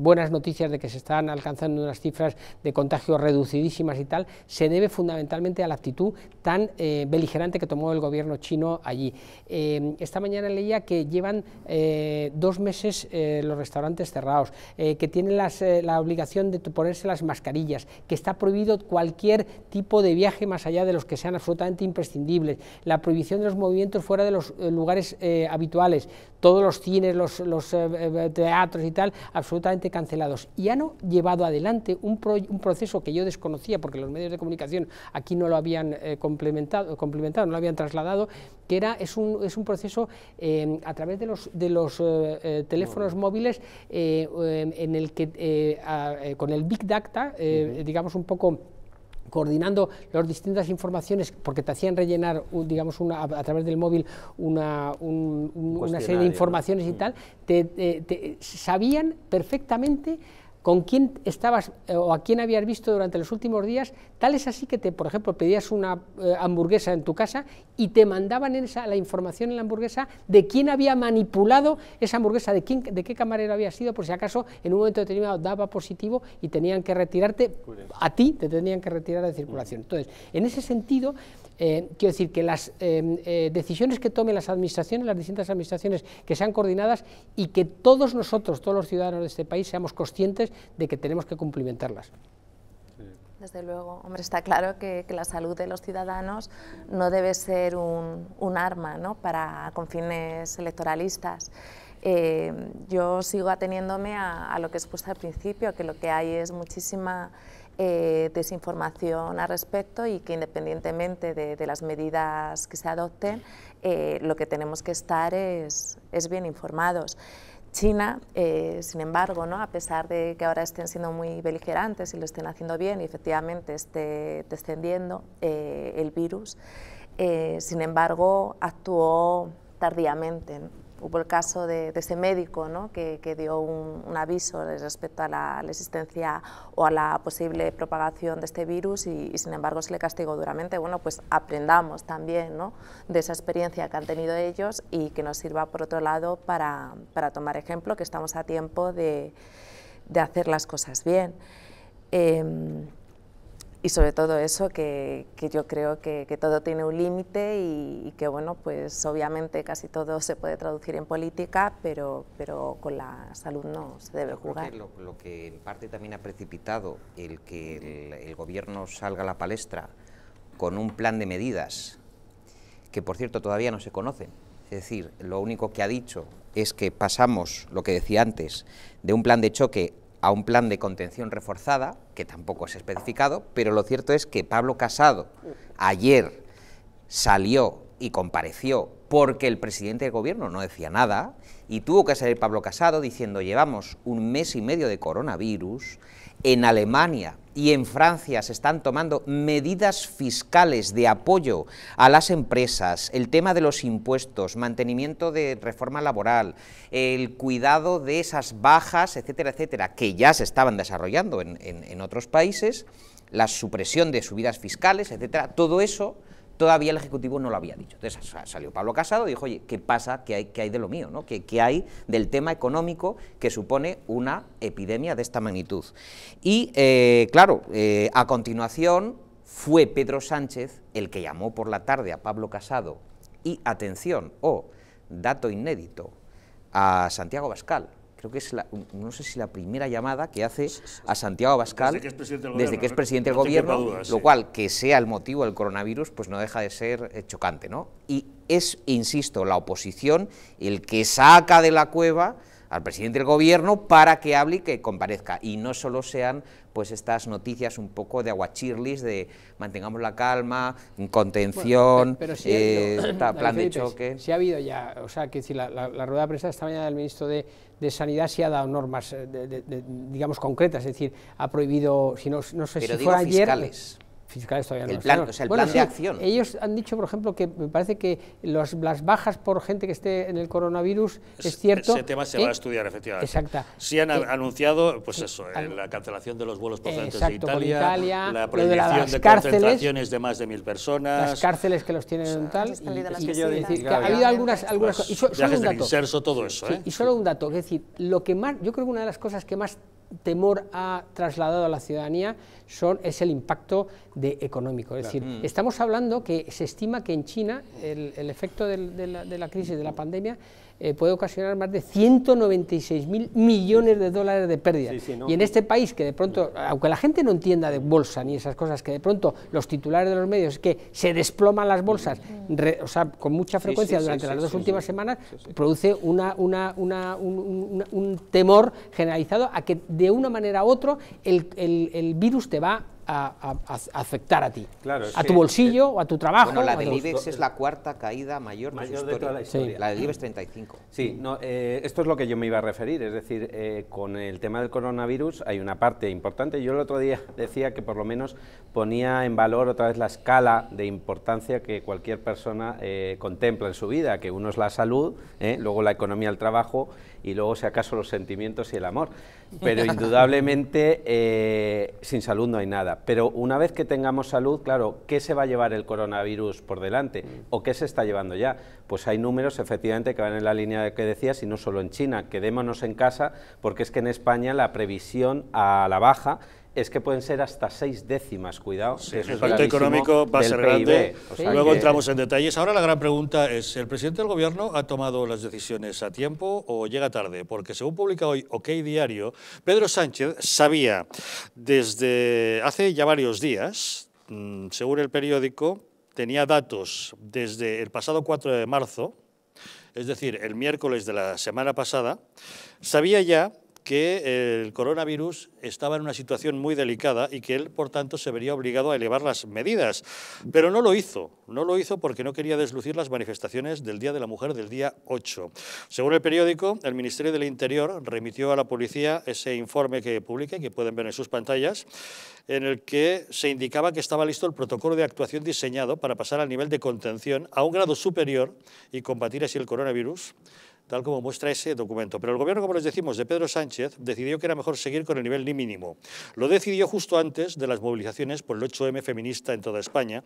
buenas noticias de que se están alcanzando unas cifras de contagio reducidísimas y tal, se debe fundamentalmente a la actitud tan beligerante que tomó el gobierno chino allí. esta mañana leía que llevan dos meses los restaurantes cerrados eh, que tienen eh, la obligación de ponerse las mascarillas, que está prohibido cualquier tipo de viaje más allá de los que sean absolutamente imprescindibles, la prohibición de los movimientos fuera de los eh, lugares habituales, todos los cines, los, teatros y tal, absolutamente cancelados. Y han llevado adelante un, proceso que yo desconocía porque los medios de comunicación aquí no lo habían complementado, no lo habían trasladado, que era, es, un, es un proceso em, a través de los, de los eh, eh, teléfonos móviles eh, em, en el que con el Big Data, digamos un poco coordinando las distintas informaciones porque te hacían rellenar, digamos, a, través del móvil una, una serie de informaciones y mm. tal, te sabían perfectamente con quién estabas eh, o a quién habías visto durante los últimos días, tal es así que te, por ejemplo, pedías una eh, hamburguesa en tu casa y te mandaban esa, la información en la hamburguesa de quién había manipulado esa hamburguesa, de, quién, de qué camarero había sido, por si acaso en un momento determinado daba positivo y tenían que retirarte, a ti te tenían que retirar de circulación. Entonces, en ese sentido, eh, quiero decir que las decisiones que tomen las administraciones, las distintas administraciones que sean coordinadas y que todos nosotros, todos los ciudadanos de este país, seamos conscientes de que tenemos que cumplimentarlas. Desde luego, hombre, está claro que, la salud de los ciudadanos no debe ser un, arma ¿no? para, con fines electoralistas. Eh, yo sigo ateniéndome a, lo que expuesto al principio, que lo que hay es muchísima eh, desinformación al respecto y que independientemente de, las medidas que se adopten, eh, lo que tenemos que estar es bien informados. China, eh, sin embargo, ¿no? a pesar de que ahora estén siendo muy beligerantes y lo estén haciendo bien y efectivamente esté descendiendo eh, el virus, eh, sin embargo, actuó tardíamente hubo el caso de, ese médico que, dio un, aviso respecto a la, existencia o a la posible propagación de este virus y, sin embargo se le castigó duramente. Bueno, pues aprendamos también de esa experiencia que han tenido ellos y que nos sirva por otro lado para, tomar ejemplo, que estamos a tiempo de, hacer las cosas bien. Em, y sobre todo eso, que, yo creo que, todo tiene un límite y, que, bueno, pues obviamente casi todo se puede traducir en política, pero, pero con la salud no se debe jugar. lo, que en parte también ha precipitado el que el, el, gobierno salga a la palestra con un plan de medidas, que por cierto todavía no se conocen. Es decir, lo único que ha dicho es que pasamos, lo que decía antes, de un plan de choque a un plan de contención reforzada, que tampoco es especificado, pero lo cierto es que Pablo Casado ayer salió y compareció porque el presidente del gobierno no decía nada y tuvo que salir Pablo Casado diciendo llevamos un mes y medio de coronavirus, en Alemania y en Francia se están tomando medidas fiscales de apoyo a las empresas, el tema de los impuestos, mantenimiento de reforma laboral, el cuidado de esas bajas, etcétera, etcétera, que ya se estaban desarrollando en, en otros países, la supresión de subidas fiscales, etcétera, todo eso todavía el Ejecutivo no lo había dicho. Entonces salió Pablo Casado y dijo, oye, ¿qué pasa? ¿Qué hay, hay de lo mío? ¿no? ¿Qué, hay del tema económico que supone una epidemia de esta magnitud? Y, eh, claro, eh, a continuación fue Pedro Sánchez el que llamó por la tarde a Pablo Casado y, atención, o oh, dato inédito, a Santiago Bascal creo que es, la, no sé si la primera llamada que hace a Santiago Abascal desde que es presidente del gobierno, lo cual que sea el motivo del coronavirus, pues no deja de ser eh, chocante, ¿no? Y es, insisto, la oposición el que saca de la cueva al presidente del gobierno para que hable y que comparezca, y no solo sean pues estas noticias un poco de aguachirlis, de mantengamos la calma, contención, eh, plan de choque. Sí ha habido ya, o sea, que si la, rueda de prensa esta mañana del ministro de, Sanidad sí ha dado normas, eh, digamos, concretas, es decir, ha prohibido, si no, no sé si fue ayer el plan, de acción. Ellos han dicho, por ejemplo, que me parece que las bajas por gente que esté en el coronavirus es, cierto. Ese tema se va a estudiar, efectivamente. Exacta. Sí han eh, anunciado, pues eh, eso, eh, la cancelación de los vuelos procedentes de Italia, la prohibición de, concentraciones de más de mil personas. Las cárceles que los tienen en tal. Y, ha habido algunas, cosas. Y solo un dato. Inserso, todo eso, y solo un dato, decir, lo que más, yo creo que una de las cosas que más temor ha trasladado a la ciudadanía son, es el impacto de económico. Es decir, mm. estamos hablando que se estima que en China el, efecto de la crisis, de la pandemia, eh, puede ocasionar más de 196 mil millones de dólares de pérdidas. y en este país que de pronto, aunque la gente no entienda de bolsa ni esas cosas, que de pronto los titulares de los medios es que se desploman las bolsas, o sea, con mucha frecuencia durante las dos últimas semanas, produce una, una, una, un, un, temor generalizado a que de una manera u otra el, el, el virus te va a, afectar a ti, a tu bolsillo, eh, o a tu trabajo. la del de es la cuarta caída mayor, de, su la, historia. la del 35. Sí, no, eh, esto es lo que yo me iba a referir, es decir, eh, con el tema del coronavirus hay una parte importante. Yo el otro día decía que por lo menos ponía en valor otra vez la escala de importancia que cualquier persona contempla en su vida, que uno es la salud, luego la economía, el trabajo y luego si acaso los sentimientos y el amor. Pero indudablemente eh, sin salud no hay nada. Pero una vez que tengamos salud, claro, ¿qué se va a llevar el coronavirus por delante? Mm. ¿O qué se está llevando ya? Pues hay números efectivamente que van en la línea de que decías y no solo en China. Quedémonos en casa porque es que en España la previsión a la baja es que pueden ser hasta seis décimas, cuidado. el impacto económico va a ser grande. Luego entramos en detalles. Ahora la gran pregunta es, ¿el presidente del gobierno ha tomado las decisiones a tiempo o llega tarde? Porque según publica hoy OK Diario, Pedro Sánchez sabía desde hace ya varios días, mm, según el periódico, tenía datos desde el pasado 4 de marzo, es decir, el miércoles de la semana pasada, sabía ya que el coronavirus estaba en una situación muy delicada y que él, por tanto, se vería obligado a elevar las medidas. Pero no lo hizo, no lo hizo porque no quería deslucir las manifestaciones del Día de la Mujer del día 8. Según el periódico, el Ministerio del Interior remitió a la policía ese informe que publica, que pueden ver en sus pantallas, en el que se indicaba que estaba listo el protocolo de actuación diseñado para pasar al nivel de contención a un grado superior y combatir así el coronavirus tal como muestra ese documento. Pero el gobierno, como les decimos, de Pedro Sánchez decidió que era mejor seguir con el nivel ni mínimo. Lo decidió justo antes de las movilizaciones por el 8M feminista en toda España,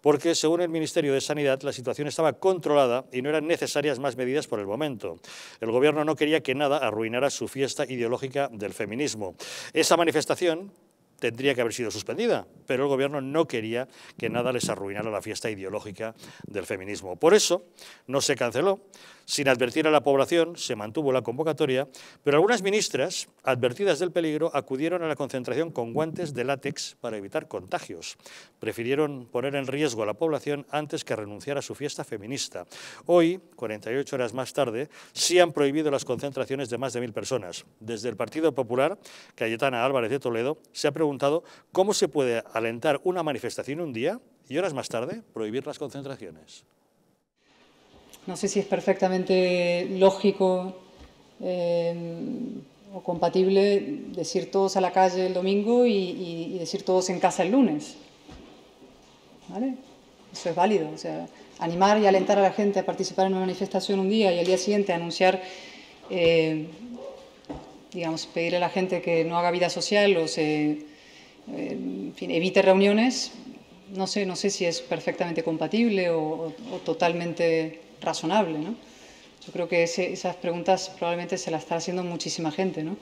porque según el Ministerio de Sanidad la situación estaba controlada y no eran necesarias más medidas por el momento. El gobierno no quería que nada arruinara su fiesta ideológica del feminismo. Esa manifestación, tendría que haber sido suspendida, pero el gobierno no quería que nada les arruinara la fiesta ideológica del feminismo. Por eso no se canceló, sin advertir a la población, se mantuvo la convocatoria, pero algunas ministras, advertidas del peligro, acudieron a la concentración con guantes de látex para evitar contagios. Prefirieron poner en riesgo a la población antes que renunciar a su fiesta feminista. Hoy, 48 horas más tarde, sí han prohibido las concentraciones de más de mil personas. Desde el Partido Popular, Cayetana Álvarez de Toledo se ha preguntado cómo se puede alentar una manifestación un día y horas más tarde prohibir las concentraciones no sé si es perfectamente lógico eh, o compatible decir todos a la calle el domingo y, decir todos en casa el lunes. Eso es válido. O sea, animar y alentar a la gente a participar en una manifestación un día y al día siguiente anunciar, eh, digamos, pedirle a la gente que no haga vida social o se, eh, evite reuniones, no sé, no sé si es perfectamente compatible o totalmente razonable, ¿no? Yo creo que esas preguntas probablemente se las está haciendo muchísima gente, ¿no?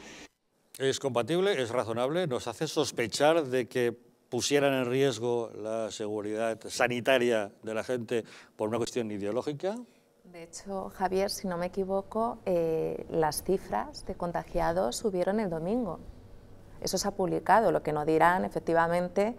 Es compatible, es razonable, nos hace sospechar de que pusieran en riesgo la seguridad sanitaria de la gente por una cuestión ideológica. De hecho, Javier, si no me equivoco, eh, las cifras de contagiados subieron el domingo. Eso se ha publicado. Lo que no dirán, efectivamente,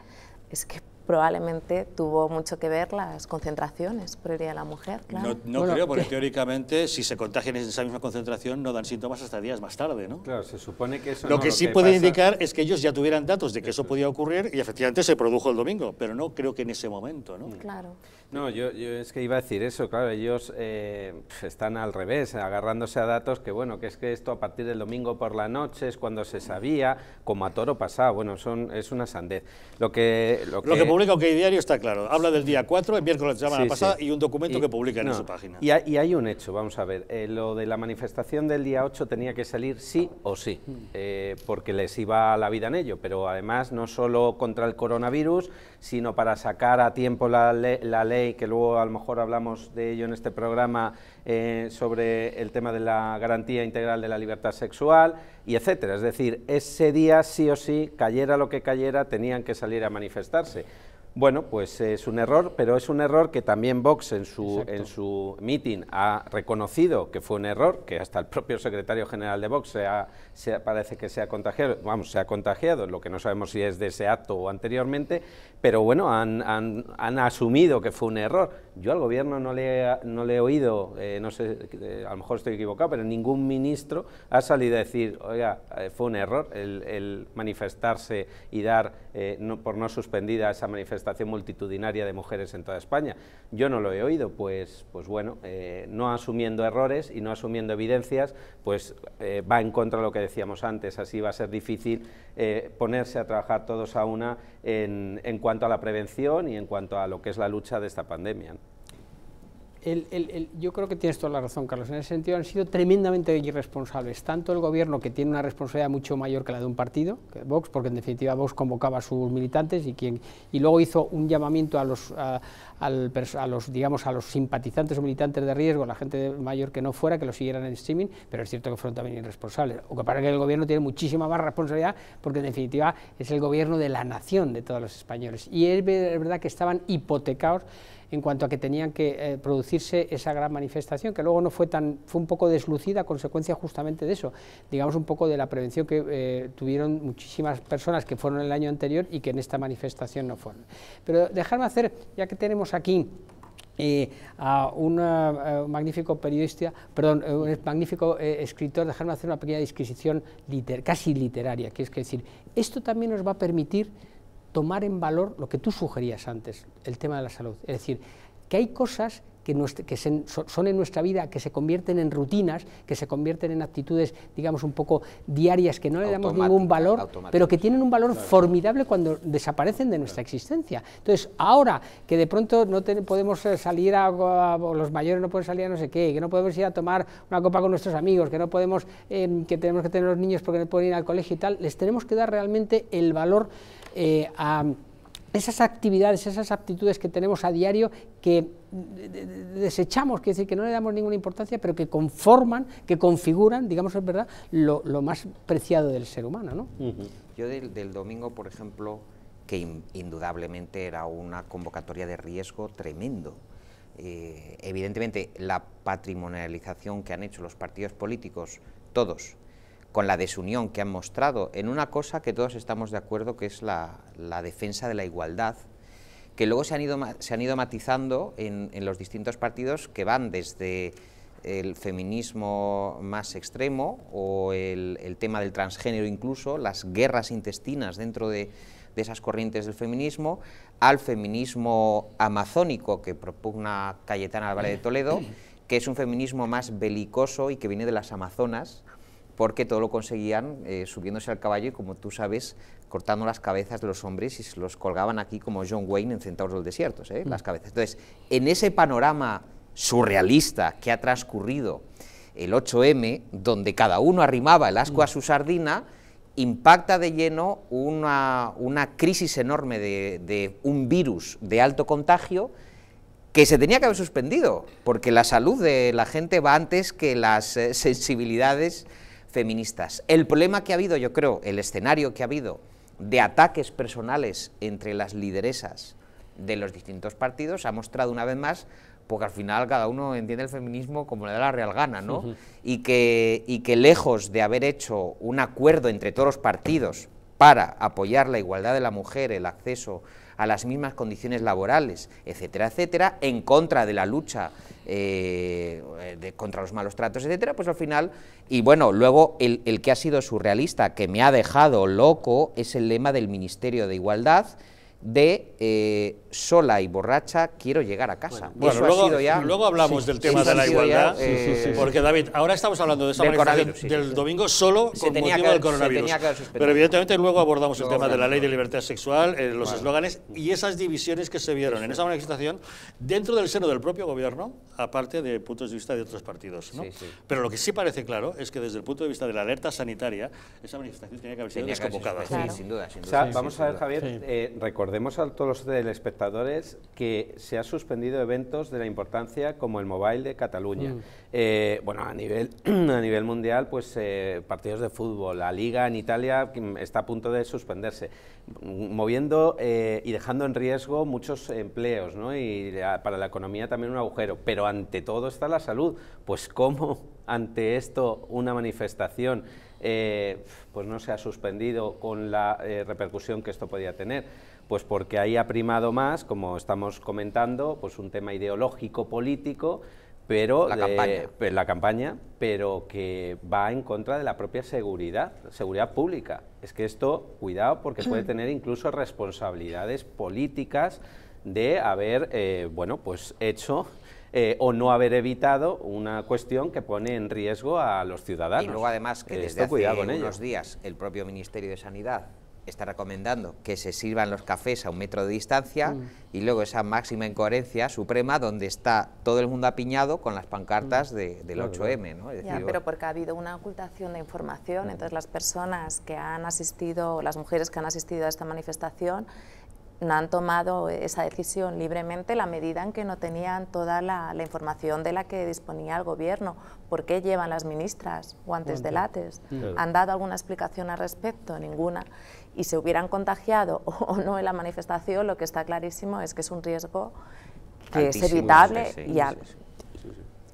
es que probablemente tuvo mucho que ver las concentraciones por la Mujer. Claro. No, creo, porque teóricamente si se contagian en esa misma concentración no dan síntomas hasta días más tarde, ¿no? Claro, se supone que eso... Lo que sí puede indicar es que ellos ya tuvieran datos de que eso podía ocurrir y efectivamente se produjo el domingo, pero no creo que en ese momento, ¿no? Claro. No, yo, es que iba a decir eso, claro, ellos eh, están al revés, agarrándose a datos que, bueno, que es que esto a partir del domingo por la noche es cuando se sabía, como a toro pasado, bueno, son, es una sandez. Lo que, lo que, lo que publica OK Diario está claro, habla del día 4, el miércoles de la semana pasada, y un documento que publica en su página. Y, hay un hecho, vamos a ver, eh, lo de la manifestación del día 8 tenía que salir sí o sí, mm. eh, porque les iba la vida en ello, pero además no solo contra el coronavirus, sino para sacar a tiempo la ley y que luego a lo mejor hablamos de ello en este programa, eh, sobre el tema de la garantía integral de la libertad sexual, y etcétera. Es decir, ese día sí o sí, cayera lo que cayera, tenían que salir a manifestarse. Bueno, pues es un error, pero es un error que también Vox en su, meeting ha reconocido que fue un error, que hasta el propio secretario general de Vox se parece que se ha contagiado, vamos, se ha contagiado, lo que no sabemos si es de ese acto o anteriormente, pero bueno, han, asumido que fue un error. Yo al gobierno no le, no le he oído, eh, no sé, eh, a lo mejor estoy equivocado, pero ningún ministro ha salido a decir, oiga, eh, fue un error el, manifestarse y dar por no suspendida esa manifestación multitudinaria de mujeres en toda España. Yo no lo he oído, pues, pues bueno, no asumiendo errores y no asumiendo evidencias, pues va en contra de lo que decíamos antes, así va a ser difícil ponerse a trabajar todos a una en, en cuanto en cuanto a la prevención y en cuanto a lo que es la lucha de esta pandemia yo creo que tienes toda la razón, Carlos. En ese sentido han sido tremendamente irresponsables, tanto el gobierno, que tiene una responsabilidad mucho mayor que la de un partido, que Vox, porque en definitiva Vox convocaba a sus militantes y, quien, y luego hizo un llamamiento a los, a, los, digamos, a los simpatizantes o militantes de riesgo, la gente mayor que no fuera, que lo siguieran en streaming, pero es cierto que fueron también irresponsables. O que para que el gobierno tiene muchísima más responsabilidad, porque en definitiva es el gobierno de la nación de todos los españoles. Y es verdad que estaban hipotecados en cuanto a que tenían que eh, producirse esa gran manifestación, que luego no fue tan, fue un poco deslucida a consecuencia justamente de eso, digamos un poco de la prevención que eh, tuvieron muchísimas personas que fueron el año anterior y que en esta manifestación no fueron. Pero dejarme hacer, ya que tenemos aquí eh, a un magnífico periodista, perdón, un magnífico escritor, dejarme hacer una pequeña disquisición casi literaria, que es que decir, esto también nos va a permitir tomar en valor lo que tú sugerías antes, el tema de la salud. Es decir, que hay cosas que, son en nuestra vida, que se convierten en rutinas, que se convierten en actitudes, digamos, un poco diarias, que no le damos ningún valor, pero que tienen un valor formidable cuando desaparecen de nuestra existencia. Entonces, ahora que de pronto no podemos eh, salir a, los mayores no pueden salir a no sé qué, que no podemos ir a tomar una copa con nuestros amigos, que no podemos, eh, que tenemos que tener los niños porque no pueden ir al colegio y tal, les tenemos que dar realmente el valor eh, a esas actividades, esas aptitudes que tenemos a diario que desechamos, que decir, que no le damos ninguna importancia, pero que conforman, que configuran, digamos es verdad, lo, más preciado del ser humano. ¿no? Yo del, domingo, por ejemplo, que indudablemente era una convocatoria de riesgo tremendo, eh, evidentemente la patrimonialización que han hecho los partidos políticos, todos, con la desunión que han mostrado en una cosa que todos estamos de acuerdo que es la, defensa de la igualdad, que luego se han ido, se han ido matizando en, los distintos partidos que van desde el feminismo más extremo o el, tema del transgénero incluso, las guerras intestinas dentro de, esas corrientes del feminismo, al feminismo amazónico que propugna Cayetana Álvarez de Toledo, que es un feminismo más belicoso y que viene de las Amazonas, porque todo lo conseguían eh, subiéndose al caballo y, como tú sabes, cortando las cabezas de los hombres y se los colgaban aquí como John Wayne en Centauros del Desierto, ¿eh? mm. las cabezas. Entonces, en ese panorama surrealista que ha transcurrido el 8M, donde cada uno arrimaba el asco a su sardina, impacta de lleno una, crisis enorme de un virus de alto contagio que se tenía que haber suspendido, porque la salud de la gente va antes que las eh, sensibilidades feministas. El problema que ha habido, yo creo, el escenario que ha habido de ataques personales entre las lideresas de los distintos partidos ha mostrado una vez más porque al final cada uno entiende el feminismo como le da la real gana, ¿no? y, que, y que lejos de haber hecho un acuerdo entre todos los partidos para apoyar la igualdad de la mujer, el acceso a las mismas condiciones laborales, etcétera, etcétera, en contra de la lucha eh, contra los malos tratos, etcétera, pues al final, y bueno, luego el que ha sido surrealista, que me ha dejado loco, es el lema del Ministerio de Igualdad, de eh, sola y borracha quiero llegar a casa. Bueno, luego, hablamos del tema de la igualdad, eh, porque David, ahora estamos hablando de esa manifestación del domingo solo con motivo del coronavirus. Pero evidentemente luego abordamos el tema de la ley de libertad sexual, eh, los eslóganes y esas divisiones que se vieron en esa manifestación dentro del seno del propio gobierno, aparte de puntos de vista de otros partidos. Pero lo que sí parece claro es que desde el punto de vista de la alerta sanitaria, esa manifestación tenía que haber sido desconvocada. sin duda, vamos a ver, Javier, recordar Recordemos a todos los telespectadores que se han suspendido eventos de la importancia como el Mobile de Cataluña. Mm. Eh, bueno, a nivel, a nivel mundial, pues eh, partidos de fútbol, la Liga en Italia mm, está a punto de suspenderse, mm, moviendo eh, y dejando en riesgo muchos empleos, Y para la economía también un agujero. Pero ante todo está la salud. Pues cómo ante esto una manifestación pues no se ha suspendido con la repercusión que esto podía tener. Pues porque ahí ha primado más, como estamos comentando, pues un tema ideológico, político, pero la, campaña. la campaña, pero que va en contra de la propia seguridad, seguridad pública. Es que esto, cuidado, porque puede tener incluso responsabilidades políticas de haber, eh, bueno, pues hecho eh, o no haber evitado una cuestión que pone en riesgo a los ciudadanos. Y luego además que eh, desde esto, hace cuidado unos días el propio Ministerio de Sanidad está recomendando que se sirvan los cafés a un metro de distancia mm. y luego esa máxima incoherencia suprema donde está todo el mundo apiñado con las pancartas mm. de, del 8M. ¿no? pero porque ha habido una ocultación de información, mm. entonces las personas que han asistido, las mujeres que han asistido a esta manifestación, no han tomado esa decisión libremente la medida en que no tenían toda la, la información de la que disponía el gobierno. ¿Por qué llevan las ministras guantes de lates? ¿Han dado alguna explicación al respecto? Ninguna y se hubieran contagiado o no en la manifestación, lo que está clarísimo es que es un riesgo que es evitable y, a,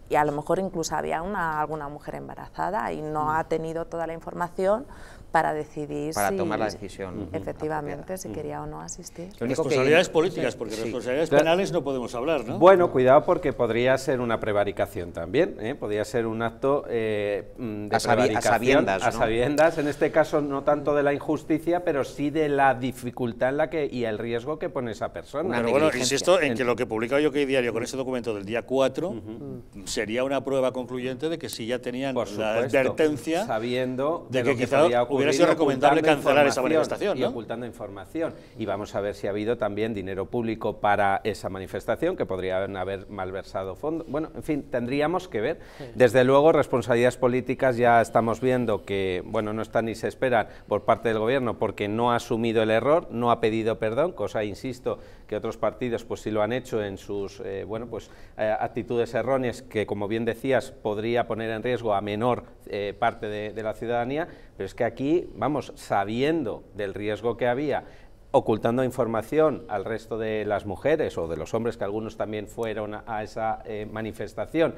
y, a, lo mejor incluso había una, alguna mujer embarazada y no mm. ha tenido toda la información para decidir para si, tomar la decisión efectivamente si quería o no asistir responsabilidades políticas porque responsabilidades penales no podemos hablar no bueno cuidado porque podría ser una prevaricación también ¿eh? podría ser un acto eh, mm, de a prevaricación a sabiendas, a sabiendas en este caso no tanto de la injusticia pero sí de la dificultad en la que y el riesgo que pone esa persona pero bueno insisto en que lo que publicaba yo que diario con ese documento del día 4 mm. sería una prueba concluyente de que si ya tenían Por supuesto, advertencia sabiendo de, que, que quizá hubiera sido recomendable cancelar esa manifestación. Y ocultando información. Y vamos a ver si ha habido también dinero público para esa manifestación, que podría haber malversado fondos. Bueno, en fin, tendríamos que ver. Desde luego, responsabilidades políticas ya estamos viendo que, bueno, no están ni se esperan por parte del gobierno porque no ha asumido el error, no ha pedido perdón, cosa, insisto, que otros partidos pues sí lo han hecho en sus eh, bueno, pues, eh, actitudes erróneas que, como bien decías, podría poner en riesgo a menor eh, parte de, la ciudadanía, pero es que aquí, vamos, sabiendo del riesgo que había, ocultando información al resto de las mujeres o de los hombres, que algunos también fueron a, esa manifestación,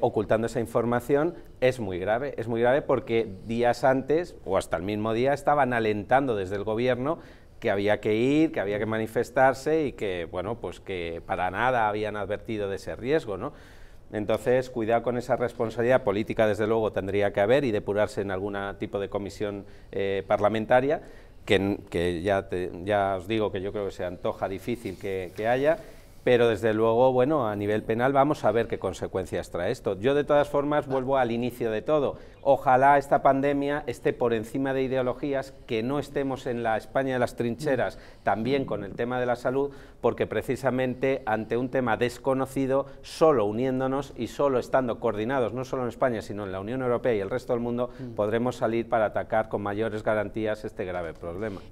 ocultando esa información, es muy grave. Es muy grave porque días antes o hasta el mismo día estaban alentando desde el gobierno que había que ir, que había que manifestarse y que, bueno, pues que para nada habían advertido de ese riesgo, ¿no? Entonces, cuidado con esa responsabilidad política, desde luego, tendría que haber y depurarse en algún tipo de comisión eh, parlamentaria, que, ya, ya, os digo que yo creo que se antoja difícil que, que haya, pero desde luego, bueno, a nivel penal vamos a ver qué consecuencias trae esto. Yo de todas formas vuelvo al inicio de todo. Ojalá esta pandemia esté por encima de ideologías, que no estemos en la España de las trincheras también con el tema de la salud, porque precisamente ante un tema desconocido, solo uniéndonos y solo estando coordinados, no solo en España, sino en la Unión Europea y el resto del mundo, mm. podremos salir para atacar con mayores garantías este grave problema.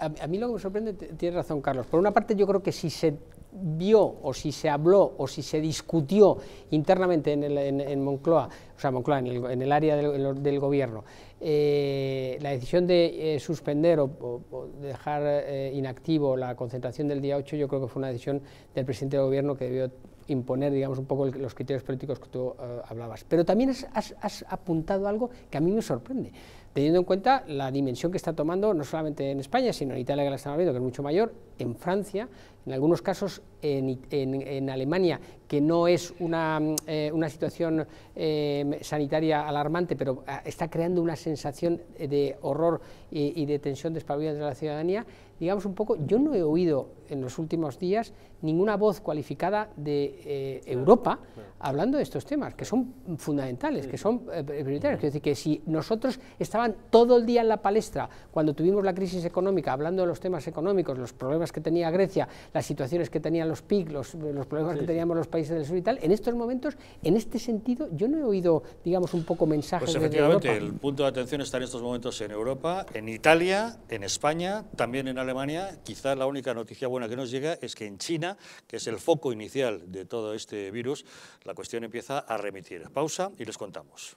a, mí lo que me sorprende, tiene razón Carlos, por una parte yo creo que si se vio o si se habló o si se discutió internamente en, el, en, Moncloa, o sea, en el, área del, gobierno, eh, la decisión de eh, suspender o, dejar eh, inactivo la concentración del día 8, yo creo que fue una decisión del presidente del gobierno que debió imponer, digamos, un poco los criterios políticos que tú hablabas. Pero también has apuntado algo que a mí me sorprende teniendo en cuenta la dimensión que está tomando no solamente en España, sino en Italia, que la estamos viendo, que es mucho mayor, en Francia, en algunos casos en, Alemania, que no es una, eh, situación em, sanitaria alarmante, pero ah, está creando una sensación eh, de horror y, de tensión despavorida de la ciudadanía, digamos un poco, yo no he oído en los últimos días ninguna voz cualificada de eh, Europa hablando de estos temas, que son fundamentales, que son eh, prioritarios. Es decir, que si nosotros estaban todo el día en la palestra cuando tuvimos la crisis económica, hablando de los temas económicos, los problemas que tenía Grecia, las situaciones que tenían los PIC, los, problemas que teníamos los países del sur y tal, en estos momentos, en este sentido, yo no he oído, digamos, un poco mensajes pues de Europa. el punto de atención está en estos momentos en Europa, en Italia, en España, también en Alemania, Alemania, quizá la única noticia buena que nos llega es que en China, que es el foco inicial de todo este virus, la cuestión empieza a remitir. Pausa y les contamos.